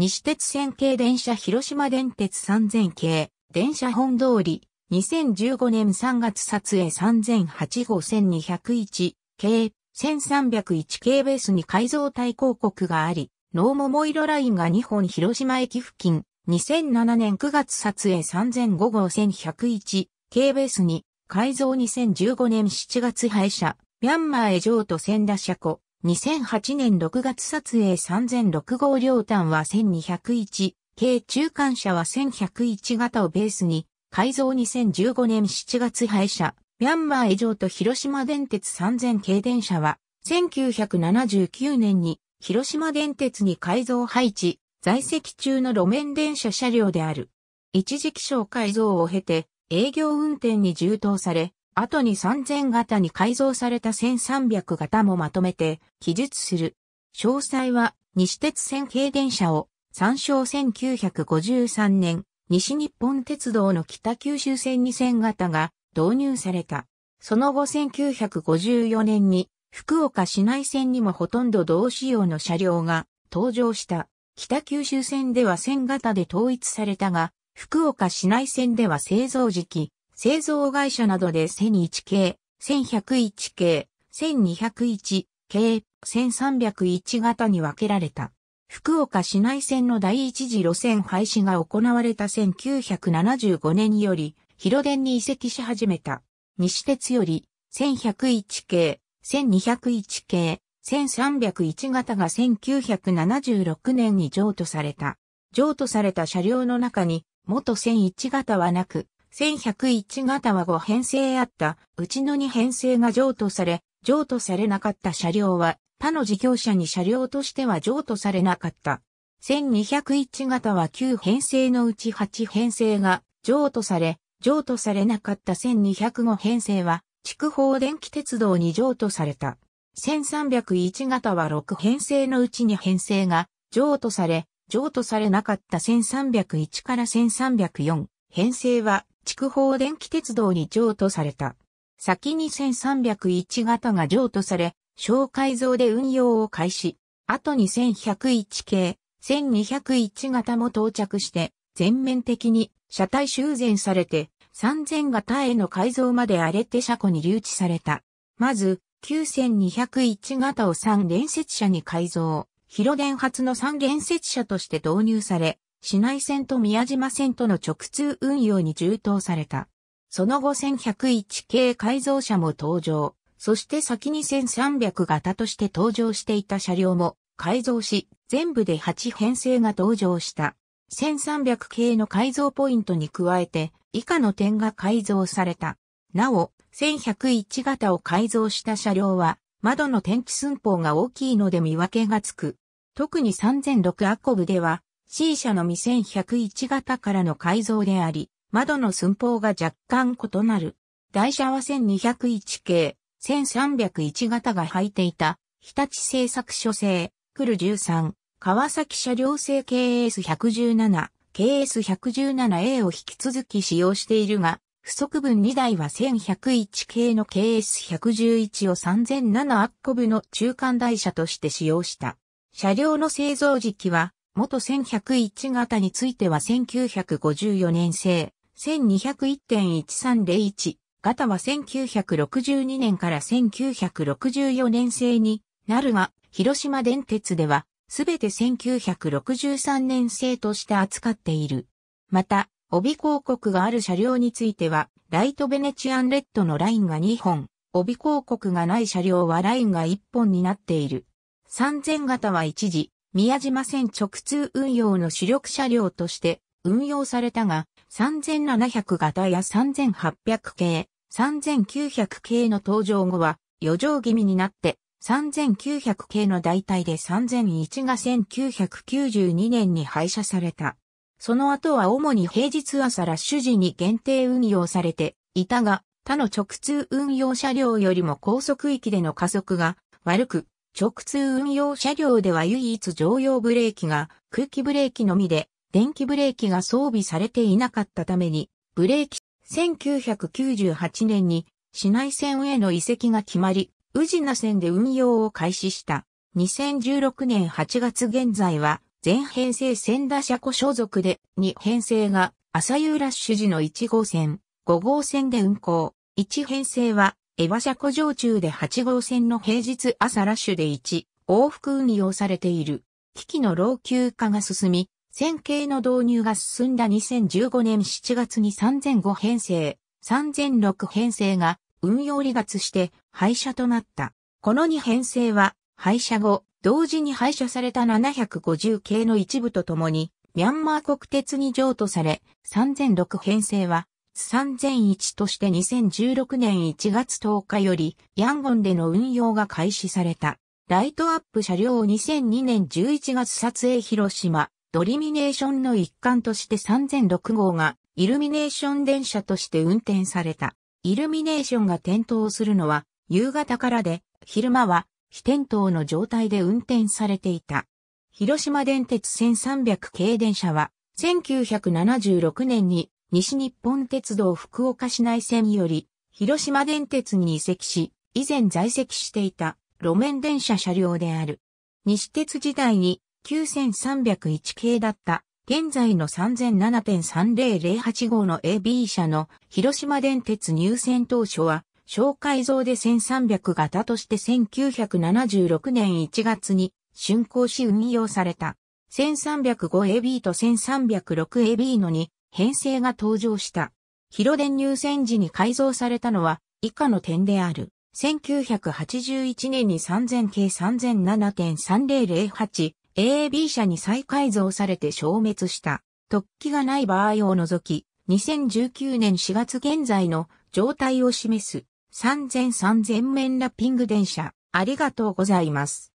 西鉄線系電車広島電鉄3000系、電車本通り、2015年3月撮影3008号1201系、1301系ベースに改造対抗国があり、ノーモモイロラインが2本広島駅付近、2007年9月撮影3005号1101系ベースに改造2015年7月廃車、ミャンマーへ譲渡千田車庫、2008年6月撮影3006号両端は1201、軽中間車は1101型をベースに、改造2015年7月廃車、ミャンマー以上と広島電鉄3000系電車は、1979年に広島電鉄に改造配置、在籍中の路面電車車両である。一時期小改造を経て営業運転に充当され、後に3000型に改造された1300型もまとめて記述する。詳細は西鉄線軽電車を参照1953年西日本鉄道の北九州線2000型が導入された。その後1954年に福岡市内線にもほとんど同仕様の車両が登場した。北九州線では1000型で統一されたが、福岡市内線では製造時期、製造会社などで1001系、1101系、1201系、1301型に分けられた。福岡市内線の第一次路線廃止が行われた1975年より、広電に移籍し始めた。西鉄より、1101系、1201系、1301型が1976年に譲渡された。譲渡された車両の中に、元1001型はなく、1101型は5編成あった、うちの2編成が譲渡され、譲渡されなかった車両は、他の事業者に車両としては譲渡されなかった。1201型は9編成のうち8編成が譲渡され、譲渡されなかった1205編成は、筑豊電気鉄道に譲渡された。1301型は6編成のうちに編成が譲渡され、譲渡されなかった1301から1304編成は筑豊電気鉄道に譲渡された。先に1301型が譲渡され、小改造で運用を開始。とに1101系、1201型も到着して、全面的に車体修繕されて、3000型への改造まで荒れて車庫に留置された。まず、9201型を3連接車に改造。広電発の3連接車として導入され、市内線と宮島線との直通運用に充当された。その後1101系改造車も登場。そして先に1300型として登場していた車両も改造し、全部で8編成が登場した。1300系の改造ポイントに加えて、以下の点が改造された。なお、1101型を改造した車両は、窓の天地寸法が大きいので見分けがつく。特に3006アコブでは、C 社の2101型からの改造であり、窓の寸法が若干異なる。台車は1201系、1301型が履いていた、日立製作所製、クル13、川崎車両製 KS117、KS117A を引き続き使用しているが、不足分2台は1101系の KS111 を3007アッコブの中間台車として使用した。車両の製造時期は元1101型については1954年製、1201.1301型は1962年から1964年製になるが、広島電鉄では、すべて1963年製として扱っている。また、帯広告がある車両については、ライトベネチアンレッドのラインが2本、帯広告がない車両はラインが1本になっている。3000型は一時、宮島線直通運用の主力車両として運用されたが、3700型や3800系、3900系の登場後は余剰気味になって、3900系の代替で3001が1992年に廃車された。その後は主に平日朝ラッシュ時に限定運用されていたが、他の直通運用車両よりも高速域での加速が悪く、直通運用車両では唯一常用ブレーキが空気ブレーキのみで、電気ブレーキが装備されていなかったために、ブレーキ、1998年に市内線への移籍が決まり、宇品線で運用を開始した。2016年8月現在は、全編成線打車庫所属で、2編成が、朝夕ラッシュ時の1号線、5号線で運行。1編成は、江和車古城中で8号線の平日朝ラッシュで1、往復運用されている。機器の老朽化が進み、線形の導入が進んだ2015年7月に3005編成、3006編成が運用離脱して廃車となった。この2編成は廃車後、同時に廃車された750系の一部とともに、ミャンマー国鉄に譲渡され、3006編成は3001として2016年1月10日よりヤンゴンでの運用が開始された。ライトアップ車両を2002年11月撮影広島ドリミネーションの一環として3006号がイルミネーション電車として運転された。イルミネーションが点灯するのは夕方からで、昼間は非点灯の状態で運転されていた。広島電鉄1300系電車は1976年に西日本鉄道福岡市内線より、広島電鉄に移籍し、以前在籍していた路面電車車両である。西鉄時代に9301系だった現在の3007.3008号の AB 車の広島電鉄入線当初は小改造で1300型として1976年1月に竣工し運用された。1305AB と 1306AB の2編成が登場した。広電入線時に改造されたのは以下の点である。1981年に3000 k 3007.3008 AB 社に再改造されて消滅した。突起がない場合を除き、2019年4月現在の状態を示す3000 3000面ラッピング電車。ありがとうございます。